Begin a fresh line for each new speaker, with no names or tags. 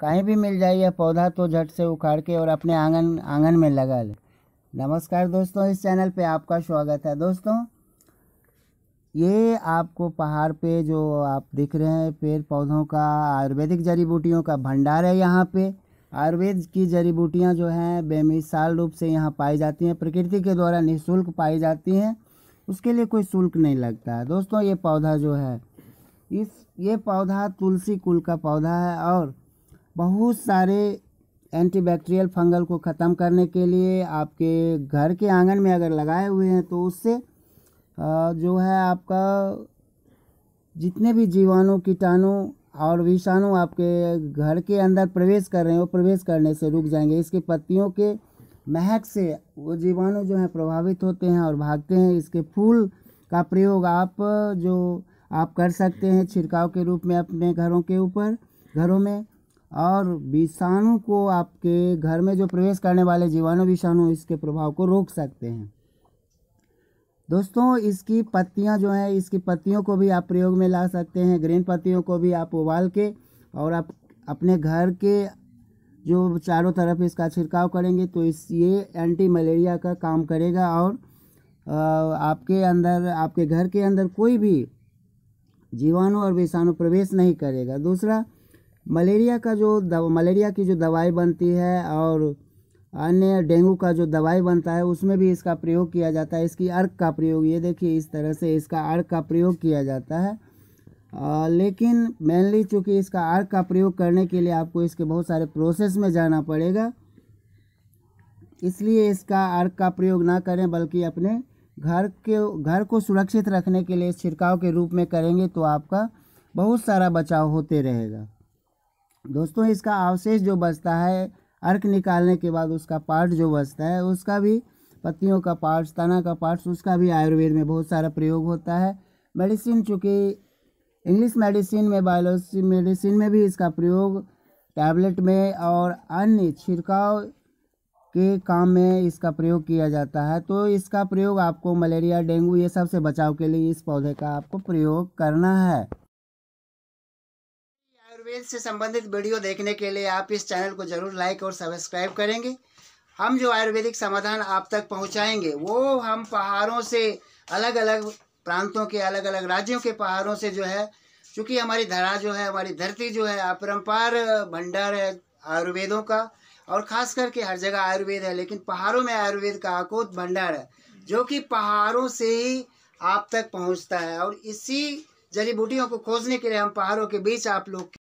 कहीं भी मिल जाए यह पौधा तो झट से उखाड़ के और अपने आंगन आंगन में लगा ले नमस्कार दोस्तों इस चैनल पे आपका स्वागत है दोस्तों ये आपको पहाड़ पे जो आप दिख रहे हैं पेड़ पौधों का आयुर्वेदिक जड़ी बूटियों का भंडार है यहाँ पे आयुर्वेद की जड़ी बूटियाँ जो हैं बेमिसाल रूप से यहाँ पाई जाती हैं प्रकृति के द्वारा निःशुल्क पाई जाती हैं उसके लिए कोई शुल्क नहीं लगता है दोस्तों ये पौधा जो है इस ये पौधा तुलसी कुल का पौधा है और बहुत सारे एंटीबैक्टीरियल फंगल को ख़त्म करने के लिए आपके घर के आंगन में अगर लगाए हुए हैं तो उससे जो है आपका जितने भी जीवाणु कीटाणु और विषाणु आपके घर के अंदर प्रवेश कर रहे हैं वो प्रवेश करने से रुक जाएंगे इसके पत्तियों के महक से वो जीवाणु जो हैं प्रभावित होते हैं और भागते हैं इसके फूल का प्रयोग आप जो आप कर सकते हैं छिड़काव के रूप में अपने घरों के ऊपर घरों में और विषाणु को आपके घर में जो प्रवेश करने वाले जीवाणु विषाणु इसके प्रभाव को रोक सकते हैं दोस्तों इसकी पत्तियां जो हैं इसकी पत्तियों को भी आप प्रयोग में ला सकते हैं ग्रीन पत्तियों को भी आप उबाल के और आप अपने घर के जो चारों तरफ इसका छिड़काव करेंगे तो इस ये एंटी मलेरिया का काम करेगा और आपके अंदर आपके घर के अंदर कोई भी जीवाणु और विषाणु प्रवेश नहीं करेगा दूसरा मलेरिया का जो दवा मलेरिया की जो दवाई बनती है और अन्य डेंगू का जो दवाई बनता है उसमें भी इसका प्रयोग किया जाता है इसकी अर्क का प्रयोग ये देखिए इस तरह से इसका अर्क का प्रयोग किया जाता है आ, लेकिन मेनली चूँकि इसका अर्क का प्रयोग करने के लिए आपको इसके बहुत सारे प्रोसेस में जाना पड़ेगा इसलिए इसका अर्क का प्रयोग ना करें बल्कि अपने घर के घर को सुरक्षित रखने के लिए छिड़काव के रूप में करेंगे तो आपका बहुत सारा बचाव होते रहेगा दोस्तों इसका अवशेष जो बचता है अर्क निकालने के बाद उसका पार्ट जो बचता है उसका भी पत्तियों का पार्ट्स तना का पार्ट्स उसका भी आयुर्वेद में बहुत सारा प्रयोग होता है मेडिसिन चूँकि इंग्लिश मेडिसिन में बायोलॉजी मेडिसिन में भी इसका प्रयोग टैबलेट में और अन्य छिड़काव के काम में इसका प्रयोग किया जाता है तो इसका प्रयोग आपको मलेरिया डेंगू ये सब से बचाव के लिए इस पौधे का आपको प्रयोग करना है आयुर्वेद से संबंधित वीडियो देखने के लिए आप इस चैनल को जरूर लाइक और सब्सक्राइब करेंगे हम जो आयुर्वेदिक समाधान आप तक पहुंचाएंगे वो हम पहाड़ों से अलग अलग प्रांतों के अलग अलग राज्यों के पहाड़ों से जो है क्योंकि हमारी धरा जो है हमारी धरती जो है अपरम्पार भंडार है आयुर्वेदों का और ख़ास करके हर जगह आयुर्वेद है लेकिन पहाड़ों में आयुर्वेद का अकूत भंडार है जो कि पहाड़ों से ही आप तक पहुंचता है और इसी जड़ी बूटियों को खोजने के लिए हम पहाड़ों के बीच आप लोग